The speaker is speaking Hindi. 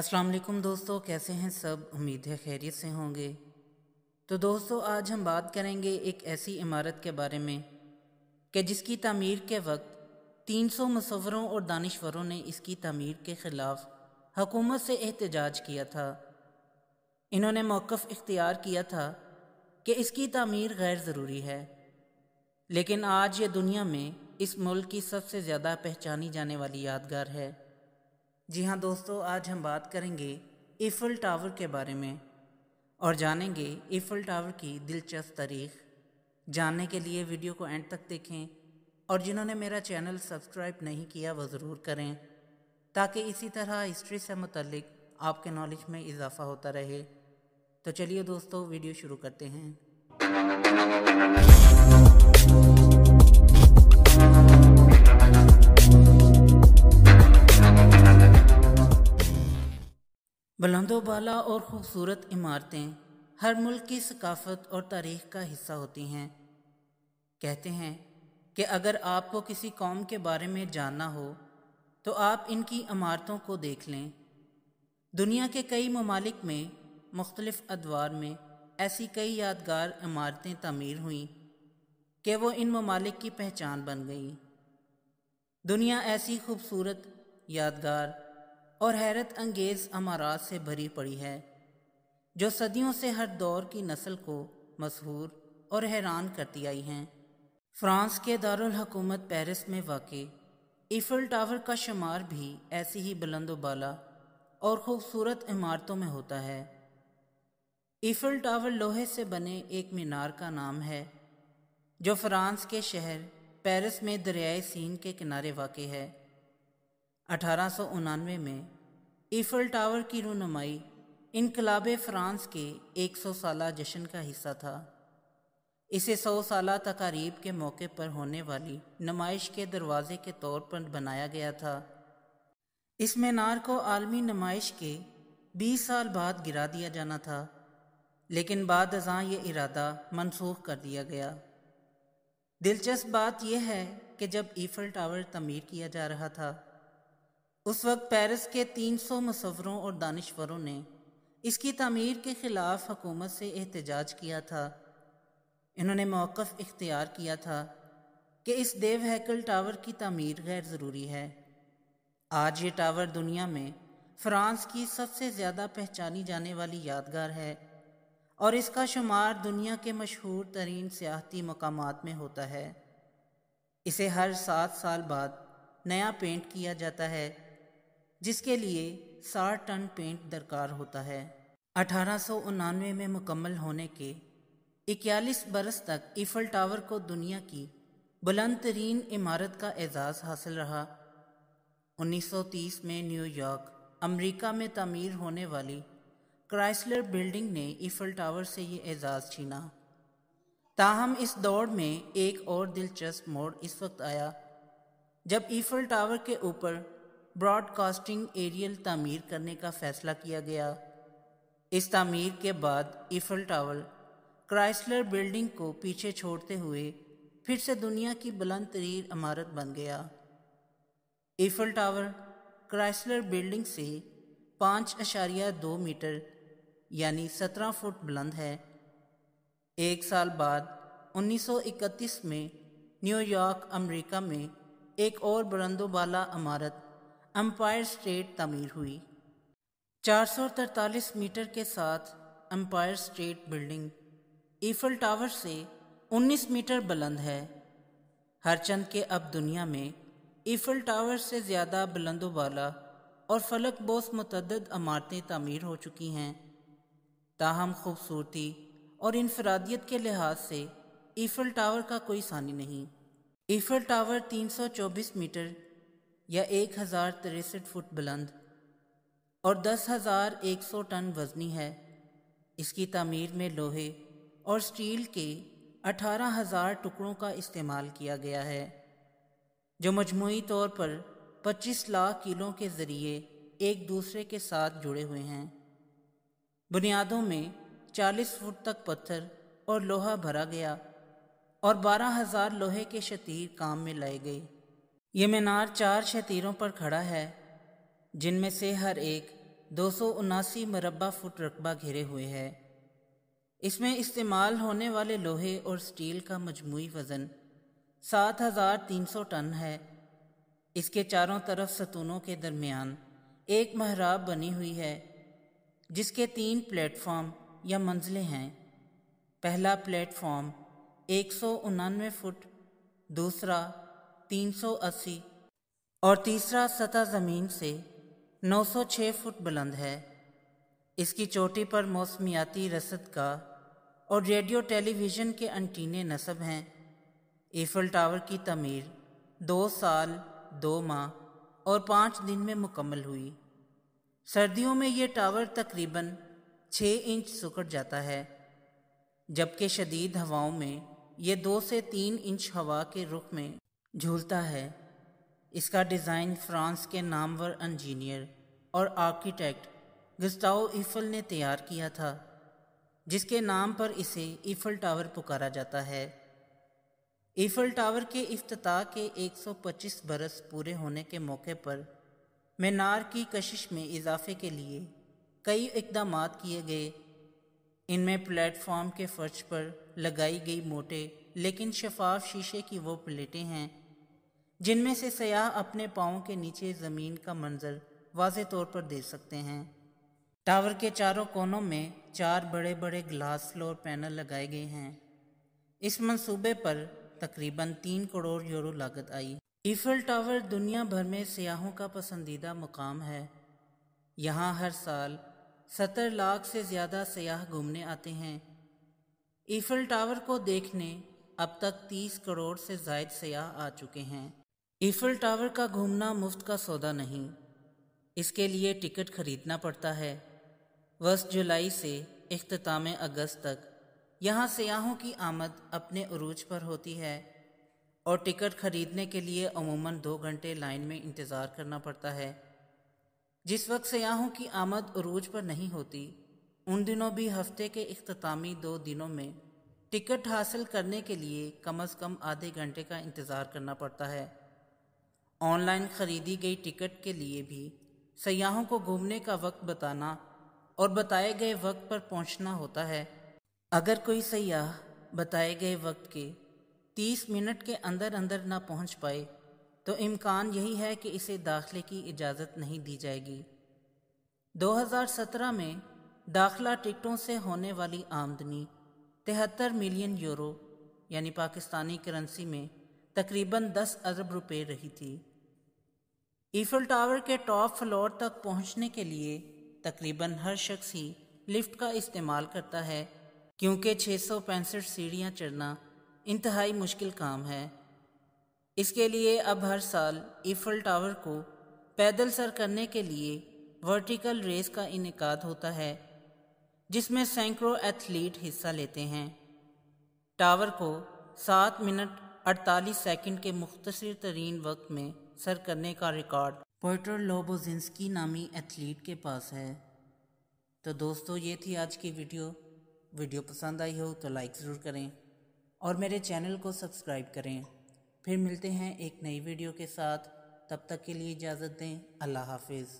अस्सलाम वालेकुम दोस्तों कैसे हैं सब उम्मीद है खैरियत से होंगे तो दोस्तों आज हम बात करेंगे एक ऐसी इमारत के बारे में कि जिसकी तमीर के वक्त 300 मसवरों और दानश्वरों ने इसकी तमीर के ख़िलाफ़ हकूमत से एहतजाज किया था इन्होंने मौक़ इख्तियार किया था कि इसकी तमीर गैर ज़रूरी है लेकिन आज ये दुनिया में इस मुल्क की सबसे ज़्यादा पहचानी जाने वाली यादगार है जी हाँ दोस्तों आज हम बात करेंगे ईफल टावर के बारे में और जानेंगे ईफल टावर की दिलचस्प तारीख जानने के लिए वीडियो को एंड तक देखें और जिन्होंने मेरा चैनल सब्सक्राइब नहीं किया वह ज़रूर करें ताकि इसी तरह हिस्ट्री से मुतलक आपके नॉलेज में इजाफ़ा होता रहे तो चलिए दोस्तों वीडियो शुरू करते हैं बुलंदोबाला और खूबसूरत इमारतें हर मुल्क की सकाफत और तारीख का हिस्सा होती हैं कहते हैं कि अगर आपको किसी कौम के बारे में जानना हो तो आप इनकी इमारतों को देख लें दुनिया के कई ममालिक में मुख्तलिफ अदवार में ऐसी कई यादगार इमारतें तमीर हुई कि वो इन ममालिक की पहचान बन गई दुनिया ऐसी खूबसूरत यादगार और हैरत अंगेज अमारात से भरी पड़ी है जो सदियों से हर दौर की नस्ल को मशहूर और हैरान करती आई हैं फ्रांस के दारकूमत पेरिस में वाक़ ईफल टावर का शुमार भी ऐसी ही बुलंदोबाला और खूबसूरत इमारतों में होता है ईफल टावर लोहे से बने एक मीनार का नाम है जो फ्रांस के शहर पेरिस में दरियाए सीन के किनारे वाक़ है अठारह में ईफल टावर की रूनुमाई इनकलाब फ्रांस के 100 साल जश्न का हिस्सा था इसे 100 साल तकारीब के मौके पर होने वाली नमाइश के दरवाजे के तौर पर बनाया गया था इस मीनार को आलमी नमाइश के 20 साल बाद गिरा दिया जाना था लेकिन बाद अजा ये इरादा मनसूख कर दिया गया दिलचस्प बात यह है कि जब ईफल टावर तमीर किया जा रहा था उस वक्त पेरिस के 300 मुसवरों और दानश्वरों ने इसकी तमीर के ख़िलाफ़ हकूमत से एहतजाज किया था इन्होंने मौक़ इख्तियार किया था कि इस देव हैकल टावर की तमीर गैर ज़रूरी है आज ये टावर दुनिया में फ़्रांस की सबसे ज़्यादा पहचानी जाने वाली यादगार है और इसका शुमार दुनिया के मशहूर तरीन सियाहती मकाम में होता है इसे हर सात साल बाद नया पेंट किया जाता है जिसके लिए साठ टन पेंट दरकार होता है अठारह में मुकम्मल होने के इक्यालीस बरस तक ईफल टावर को दुनिया की बुलंद तरीन इमारत का एजाज़ हासिल रहा 1930 में न्यूयॉर्क अमेरिका में तमीर होने वाली क्राइसलर बिल्डिंग ने ईफल टावर से ये एजाज़ छीना ताहम इस दौड़ में एक और दिलचस्प मोड़ इस वक्त आया जब ईफल टावर के ऊपर ब्रॉडकास्टिंग एरियल तमीर करने का फैसला किया गया इस तमीर के बाद ईफल टावर क्राइसलर बिल्डिंग को पीछे छोड़ते हुए फिर से दुनिया की बुलंद तरीर इमारत बन गया ईफल टावर क्राइसलर बिल्डिंग से पाँच अशारिया दो मीटर यानी सत्रह फुट बुलंद है एक साल बाद 1931 में न्यूयॉर्क अमेरिका में एक और बुलंदोबाला इमारत अम्पायर स्टेट तमीर हुई 443 मीटर के साथ Empire State Building Eiffel Tower से 19 मीटर बुलंद है हरचंद के अब दुनिया में ईफल टावर से ज़्यादा बुलंदोबाला और फलक बोस मतद इमारतें तमीर हो चुकी हैं ताहम खूबसूरती और इनफरादियत के लिहाज से ईफल टावर का कोई सानी नहीं ईफल टावर 324 मीटर या एक हज़ार तिरसठ फुट बुलंद और दस हज़ार एक सौ टन वजनी है इसकी तमीर में लोहे और स्टील के अठारह हज़ार टुकड़ों का इस्तेमाल किया गया है जो मजमू तौर पर पच्चीस लाख किलों के ज़रिए एक दूसरे के साथ जुड़े हुए हैं बुनियादों में चालीस फुट तक पत्थर और लोहा भरा गया और बारह हज़ार लोहे के शतीर काम में लाए गए ये मीनार चार शतीरों पर खड़ा है जिनमें से हर एक दो सौ उनासी मरबा फुट रकबा घिरे हुए है इसमें इस्तेमाल होने वाले लोहे और स्टील का मजमू वज़न सात हज़ार तीन सौ टन है इसके चारों तरफ सतूनों के दरमियान एक महराब बनी हुई है जिसके तीन प्लेटफॉर्म या मंजिलें हैं पहला प्लेटफॉर्म एक सौ उनानवे फुट दूसरा 380 और तीसरा सतह ज़मीन से 906 फुट बुलंद है इसकी चोटी पर मौसमियाती रसद का और रेडियो टेलीविज़न के अंटीने नस्ब हैं ईफल टावर की तमीर दो साल दो माह और पाँच दिन में मुकम्मल हुई सर्दियों में ये टावर तकरीबन छः इंच सिकुड़ जाता है जबकि शदीद हवाओं में ये दो से तीन इंच हवा के रुख में झूलता है इसका डिज़ाइन फ्रांस के नामवर इंजीनियर और आर्किटेक्ट गस्ताओ ईफल ने तैयार किया था जिसके नाम पर इसे ईफल टावर पुकारा जाता है ईफल टावर के अफ्ताह के 125 बरस पूरे होने के मौके पर मीनार की कशिश में इजाफे के लिए कई इकदाम किए गए इनमें प्लेटफॉर्म के फर्श पर लगाई गई मोटे लेकिन शफाफ शीशे की वो प्लेटें हैं जिनमें से सयाह अपने पाँव के नीचे ज़मीन का मंजर वाज तौर पर देख सकते हैं टावर के चारों कोनों में चार बड़े बड़े ग्लास फ्लोर पैनल लगाए गए हैं इस मंसूबे पर तकरीबन तीन करोड़ यूरो लागत आई ईफल टावर दुनिया भर में सयाहों का पसंदीदा मुकाम है यहाँ हर साल सत्तर लाख से ज़्यादा सयाह घूमने आते हैं ईफल टावर को देखने अब तक तीस करोड़ से जायद सयाह आ चुके हैं ईफल टावर का घूमना मुफ्त का सौदा नहीं इसके लिए टिकट खरीदना पड़ता है वर्ष जुलाई से अख्ताम अगस्त तक यहाँ सयाहों की आमद अपने अरूज पर होती है और टिकट खरीदने के लिए अमूमन दो घंटे लाइन में इंतज़ार करना पड़ता है जिस वक्त सयाहों की आमद अरूज पर नहीं होती उन दिनों भी हफ्ते के अख्तामी दो दिनों में टिकट हासिल करने के लिए कम अज़ कम आधे घंटे का इंतज़ार करना पड़ता है ऑनलाइन खरीदी गई टिकट के लिए भी सयाहों को घूमने का वक्त बताना और बताए गए वक्त पर पहुंचना होता है अगर कोई सयाह बताए गए वक्त के तीस मिनट के अंदर अंदर ना पहुंच पाए तो इम्कान यही है कि इसे दाखिले की इजाज़त नहीं दी जाएगी 2017 में दाखिला टिकटों से होने वाली आमदनी तिहत्तर मिलियन यूरो यानी पाकिस्तानी करेंसी में तकरीबन 10 अरब रुपए रही थी ईफल टावर के टॉप फ्लोर तक पहुंचने के लिए तकरीबन हर शख्स ही लिफ्ट का इस्तेमाल करता है क्योंकि छः सौ पैंसठ सीढ़ियाँ चढ़ना इंतहाई मुश्किल काम है इसके लिए अब हर साल ईफल टावर को पैदल सर करने के लिए वर्टिकल रेस का इनका होता है जिसमें सैकड़ों एथलीट हिस्सा लेते हैं टावर को सात मिनट अड़तालीस सेकंड के मुख्तर तरीन वक्त में सर करने का रिकॉर्ड पोइटर लोबोजिंस्की नामी एथलीट के पास है तो दोस्तों ये थी आज की वीडियो वीडियो पसंद आई हो तो लाइक ज़रूर करें और मेरे चैनल को सब्सक्राइब करें फिर मिलते हैं एक नई वीडियो के साथ तब तक के लिए इजाज़त दें अल्लाह हाफिज़